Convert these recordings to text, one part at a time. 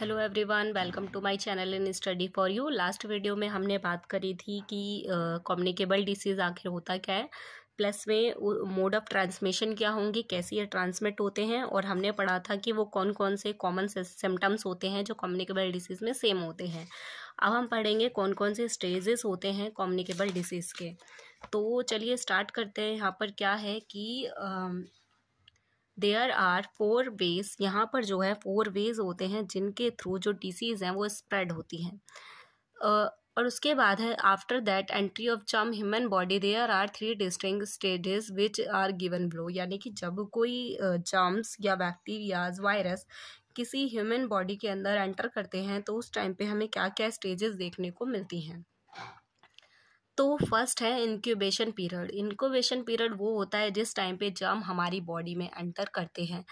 hello everyone welcome to my channel in study for you last video में हमने बात करी थी कि कम्युनिकेबल uh, डिसीज़ आखिर होता क्या है प्लस में मोड ऑफ ट्रांसमिशन क्या होंगे कैसे ये ट्रांसमिट होते हैं और हमने पढ़ा था कि वो कौन कौन से कॉमन सिम्टम्स होते हैं जो कम्युनिकेबल डिसीज़ में सेम होते हैं अब हम पढ़ेंगे कौन कौन से स्टेजेस होते हैं कॉम्युनिकेबल डिसीज़ के तो चलिए स्टार्ट करते हैं यहाँ पर क्या है कि देयर आर फोर वेज यहाँ पर जो है फोर वेज होते हैं जिनके थ्रू जो डिसीज़ हैं वो स्प्रेड होती हैं और उसके बाद है after that entry of germ human body there are three distinct stages which are given below यानी कि जब कोई जम्स या बैक्टीरियाज वायरस किसी ह्यूमन बॉडी के अंदर एंटर करते हैं तो उस टाइम पे हमें क्या क्या स्टेजेस देखने को मिलती हैं तो फर्स्ट है इंक्यूबेशन पीरियड इंक्यूबेशन पीरियड वो होता है जिस टाइम पे जर्म हमारी बॉडी में एंटर करते हैं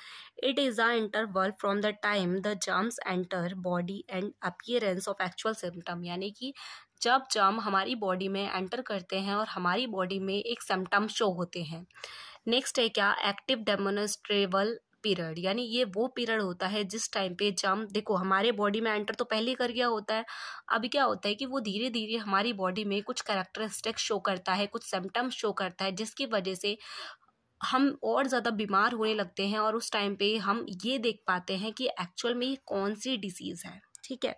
it is a interval from the time the germs enter body and appearance of actual symptom यानी कि जब जर्म हमारी बॉडी में एंटर करते हैं और हमारी बॉडी में एक सिम्टम शो होते हैं नेक्स्ट है क्या एक्टिव डेमोनस्ट्रेबल पीरियड यानी ये वो पीरियड होता है जिस टाइम पे जम देखो हमारे बॉडी में एंटर तो पहले कर गया होता है अब क्या होता है कि वो धीरे धीरे हमारी बॉडी में कुछ करेक्टरिस्टिक्स शो करता है कुछ सिम्टम्स शो करता है जिसकी वजह से हम और ज़्यादा बीमार होने लगते हैं और उस टाइम पे हम ये देख पाते हैं कि एक्चुअल में ये कौन सी डिसीज़ है ठीक है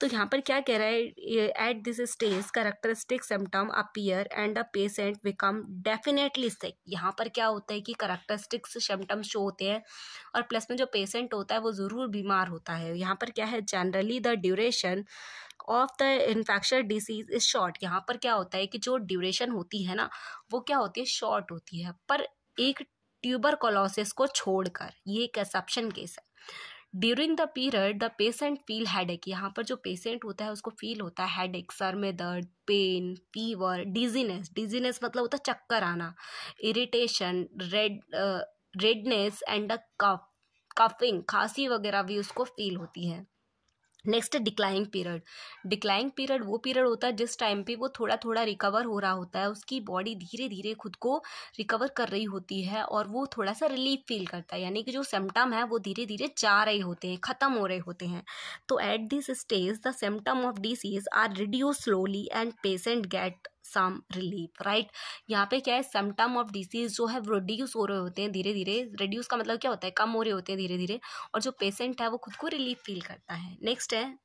तो यहाँ पर क्या कह रहा है at this stage characteristic symptom appear and a patient become definitely sick यहाँ पर क्या होता है कि करेक्टरिस्टिक्स सिम्टम्स शो होते हैं और प्लस में जो पेशेंट होता है वो ज़रूर बीमार होता है यहाँ पर क्या है generally the duration of the infection disease is short यहाँ पर क्या होता है कि जो ड्यूरेशन होती है ना वो क्या होती है शॉर्ट होती है पर एक ट्यूबर कोलोसिस को छोड़कर ये एक एक्सेप्शन केस है during the period the patient feel had एक यहाँ पर जो पेशेंट होता है उसको फील होता है एक सर में दर्द पेन फीवर डिजीनेस डिजीनेस मतलब होता है चक्कर आना irritation red redness and a cough coughing खांसी वगैरह भी उसको फील होती है next declining period declining period वो पीरियड होता है जिस टाइम पे वो थोड़ा थोड़ा रिकवर हो रहा होता है उसकी बॉडी धीरे धीरे खुद को रिकवर कर रही होती है और वो थोड़ा सा रिलीफ फील करता है यानी कि जो सिम्टम है वो धीरे धीरे जा रहे होते हैं ख़त्म हो रहे होते हैं तो at this stage the symptom of disease are reduce slowly and patient get some relief right यहाँ पे क्या है सिम्टम ऑफ डिसीज जो है रिड्यूस हो रहे होते हैं धीरे धीरे रिड्यूस का मतलब क्या होता है कम हो रहे होते हैं धीरे धीरे और जो पेशेंट है वो खुद को रिलीफ फील करता है नेक्स्ट है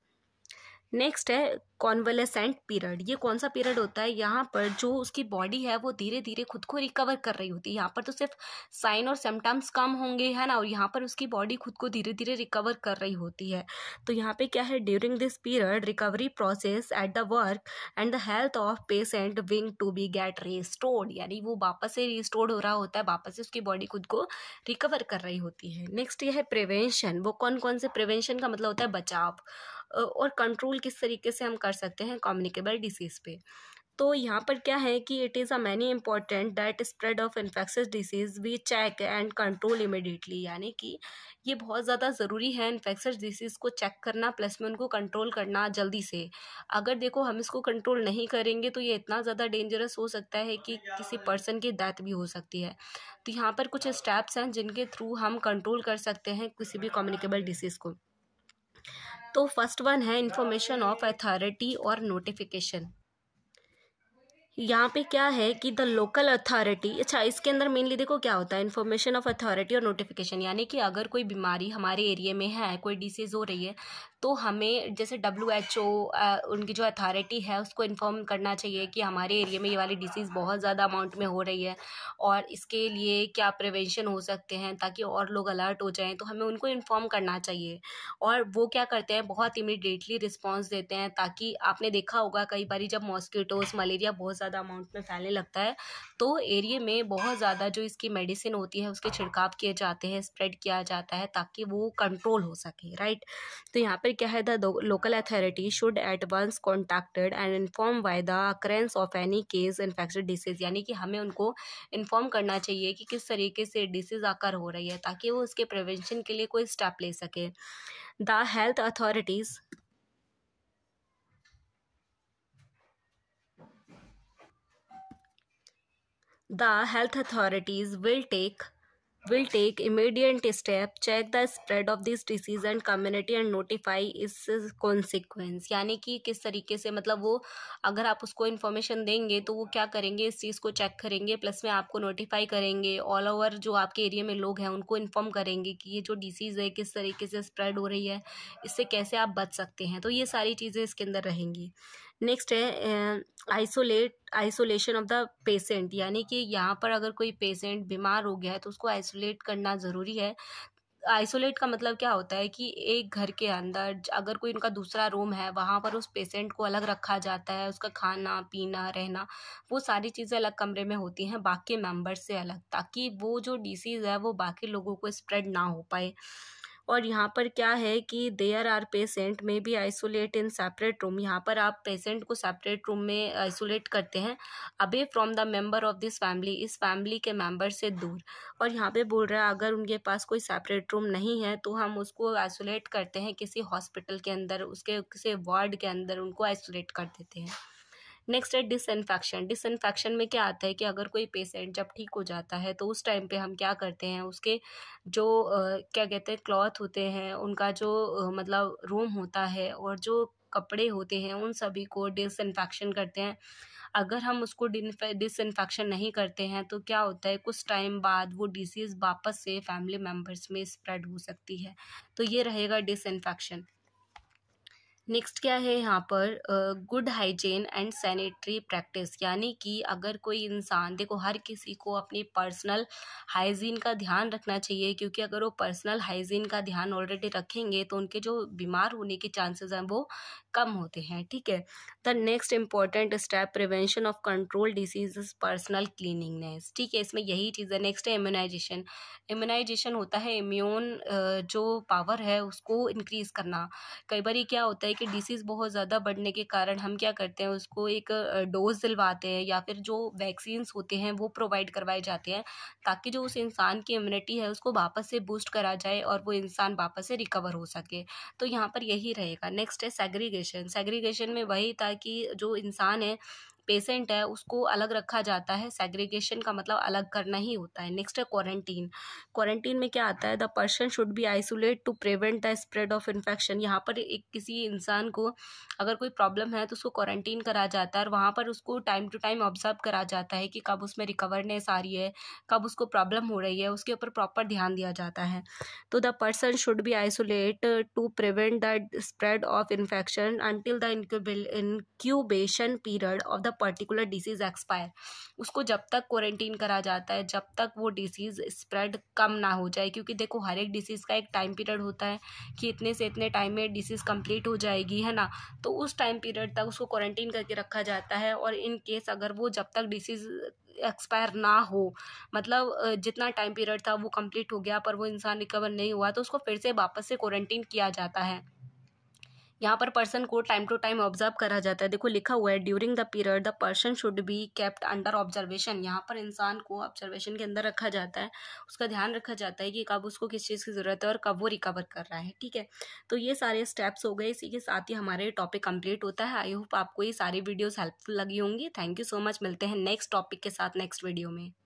नेक्स्ट है कॉन्वलेसेंट पीरियड ये कौन सा पीरियड होता है यहाँ पर जो उसकी बॉडी है वो धीरे धीरे खुद को रिकवर कर रही होती है यहाँ पर तो सिर्फ साइन और सिम्टम्स कम होंगे है ना और यहाँ पर उसकी बॉडी खुद को धीरे धीरे रिकवर कर रही होती है तो यहाँ पे क्या है during this period recovery process at the work and the health of patient being to be get restored यानी वो वापस से रिस्टोर्ड हो रहा होता है वापस से उसकी बॉडी खुद को रिकवर कर रही होती है नेक्स्ट यह है प्रिवेंशन वो कौन कौन से प्रिवेंशन का मतलब होता है बचाव और कंट्रोल किस तरीके से हम कर सकते हैं कॉम्युनिकेबल डिसीज़ पे तो यहाँ पर क्या है कि it is a many important that spread of infectious disease we check and control immediately यानी कि ये बहुत ज़्यादा ज़रूरी है इन्फेक्शस डिसीज़ को चेक करना प्लस में उनको कंट्रोल करना जल्दी से अगर देखो हम इसको कंट्रोल नहीं करेंगे तो ये इतना ज़्यादा डेंजरस हो सकता है कि किसी पर्सन की डेथ भी हो सकती है तो यहाँ पर कुछ स्टेप्स हैं जिनके थ्रू हम कंट्रोल कर सकते हैं किसी भी कम्युनिकेबल डिसीज़ को तो फर्स्ट वन है इन्फॉर्मेशन ऑफ अथॉरिटी और नोटिफिकेशन यहाँ पे क्या है कि द लोकल अथॉरिटी अच्छा इसके अंदर मेनली देखो क्या होता है इन्फॉर्मेशन ऑफ अथॉरिटी और नोटिफिकेशन यानी कि अगर कोई बीमारी हमारे एरिया में है कोई डिसीज़ हो रही है तो हमें जैसे डब्ल्यू एच ओ उनकी जो अथॉरिटी है उसको इन्फॉर्म करना चाहिए कि हमारे एरिया में ये वाली डिसीज़ बहुत ज़्यादा अमाउंट में हो रही है और इसके लिए क्या प्रिवेंशन हो सकते हैं ताकि और लोग अलर्ट हो जाएँ तो हमें उनको इन्फॉर्म करना चाहिए और वो क्या करते हैं बहुत इमिडिएटली रिस्पॉन्स देते हैं ताकि आपने देखा होगा कई बार जब मॉस्किटोज़ मलेरिया बहुत ज़्यादा अमाउंट में फैलने लगता है तो एरिए में बहुत ज़्यादा जो इसकी मेडिसिन होती है उसके छिड़काव किए जाते हैं स्प्रेड किया जाता है ताकि वो कंट्रोल हो सके राइट तो यहाँ पर क्या है the local authority should at once contacted and inform by the occurrence of any case infection disease यानी कि हमें उनको इन्फॉर्म करना चाहिए कि किस तरीके से डिसीज आकर हो रही है ताकि वो उसके प्रिवेंशन के लिए कोई स्टेप ले सके the health authorities the health authorities will take will take immediate step check the spread of this disease and community and notify its consequence यानी कि किस तरीके से मतलब वो अगर आप उसको इन्फॉर्मेशन देंगे तो वो क्या करेंगे इस चीज़ को चेक करेंगे प्लस में आपको नोटिफाई करेंगे ऑल ओवर जो आपके एरिया में लोग हैं उनको इन्फॉर्म करेंगे कि ये जो डिसीज़ है किस तरीके से स्प्रेड हो रही है इससे कैसे आप बच सकते हैं तो ये सारी चीज़ें इसके अंदर रहेंगी नेक्स्ट है isolate isolation of the patient यानी कि यहाँ पर अगर कोई पेशेंट बीमार हो गया है तो उसको आइसोलेट करना ज़रूरी है आइसोलेट का मतलब क्या होता है कि एक घर के अंदर अगर कोई उनका दूसरा रूम है वहाँ पर उस पेशेंट को अलग रखा जाता है उसका खाना पीना रहना वो सारी चीज़ें अलग कमरे में होती हैं बाकी मेंबर्स से अलग ताकि वो जो डिसीज़ है वो बाकी लोगों को स्प्रेड ना हो पाए और यहाँ पर क्या है कि there are patient may be isolate in separate room यहाँ पर आप पेशेंट को सेपरेट रूम में आइसोलेट करते हैं away from the member of this family इस फैमिली के मेंबर से दूर और यहाँ पे बोल रहा है अगर उनके पास कोई सेपरेट रूम नहीं है तो हम उसको आइसोलेट करते हैं किसी हॉस्पिटल के अंदर उसके किसी वार्ड के अंदर उनको आइसोलेट कर देते हैं नेक्स्ट है डिसइनफेक्शन डिसइनफेक्शन में क्या आता है कि अगर कोई पेशेंट जब ठीक हो जाता है तो उस टाइम पे हम क्या करते हैं उसके जो क्या कहते हैं क्लॉथ होते हैं उनका जो मतलब रूम होता है और जो कपड़े होते हैं उन सभी को डिसइनफेक्शन करते हैं अगर हम उसको डिसइनफेक्शन नहीं करते हैं तो क्या होता है कुछ टाइम बाद वो डिसीज़ वापस से फैमिली मेम्बर्स में स्प्रेड हो सकती है तो ये रहेगा डिसइनफेक्शन नेक्स्ट क्या है यहाँ पर good hygiene and sanitary practice यानी कि अगर कोई इंसान देखो हर किसी को अपनी पर्सनल हाइजीन का ध्यान रखना चाहिए क्योंकि अगर वो पर्सनल हाइजीन का ध्यान ऑलरेडी रखेंगे तो उनके जो बीमार होने के चांसेस हैं वो कम होते हैं ठीक है the next important step prevention of control disease personal cleaningness ठीक है इसमें यही चीज़ है नेक्स्ट है इम्यूनाइजेशन इम्यूनाइजेशन होता है इम्यून जो पावर है उसको इंक्रीज़ करना कई बार ये क्या होता है है कि डिसीज़ बहुत ज़्यादा बढ़ने के कारण हम क्या करते हैं उसको एक डोज दिलवाते हैं या फिर जो वैक्सीन्स होते हैं वो प्रोवाइड करवाए जाते हैं ताकि जो उस इंसान की इम्यूनिटी है उसको वापस से बूस्ट करा जाए और वो इंसान वापस से रिकवर हो सके तो यहाँ पर यही रहेगा नेक्स्ट है सेग्रीगेशन सेग्रीगेशन में वही था कि जो इंसान है पेशेंट है उसको अलग रखा जाता है सेग्रीगेशन का मतलब अलग करना ही होता है नेक्स्ट है क्वारंटीन क्वारंटीन में क्या आता है the person should be isolate to prevent the spread of infection यहाँ पर एक किसी इंसान को अगर कोई प्रॉब्लम है तो उसको क्वारंटीन करा जाता है और वहाँ पर उसको टाइम टू टाइम ऑब्जर्व करा जाता है कि कब उसमें रिकवरनेस आ रही है कब उसको प्रॉब्लम हो रही है उसके ऊपर प्रॉपर ध्यान दिया जाता है तो the person should be isolate to prevent the spread of infection until the incubation period of the particular disease expire उसको जब तक क्वारंटीन करा जाता है जब तक वो डिसीज़ स्प्रेड कम ना हो जाए क्योंकि देखो हर एक डिसीज़ का एक टाइम पीरियड होता है कि इतने से इतने टाइम में डिसीज़ कंप्लीट हो जाएगी है ना तो उस टाइम पीरियड तक उसको क्वारंटीन करके रखा जाता है और इन केस अगर वो जब तक डिसीज़ एक्सपायर ना हो मतलब जितना टाइम पीरियड था वो कंप्लीट हो गया पर वो इंसान रिकवर नहीं हुआ तो उसको फिर से वापस से क्वारंटीन किया जाता है यहाँ पर पर्सन को टाइम टू टाइम ऑब्जर्व करा जाता है देखो लिखा हुआ है during the period the person should be kept under observation यहाँ पर इंसान को ऑब्जर्वेशन के अंदर रखा जाता है उसका ध्यान रखा जाता है कि कब उसको किस चीज़ की ज़रूरत है और कब वो रिकवर कर रहा है ठीक है तो ये सारे स्टेप्स हो गए इसी के साथ ही हमारे टॉपिक कंप्लीट होता है आई होप आपको ये सारी वीडियोज़ हेल्पफुल लगी होंगी थैंक यू सो मच मिलते हैं नेक्स्ट टॉपिक के साथ नेक्स्ट वीडियो में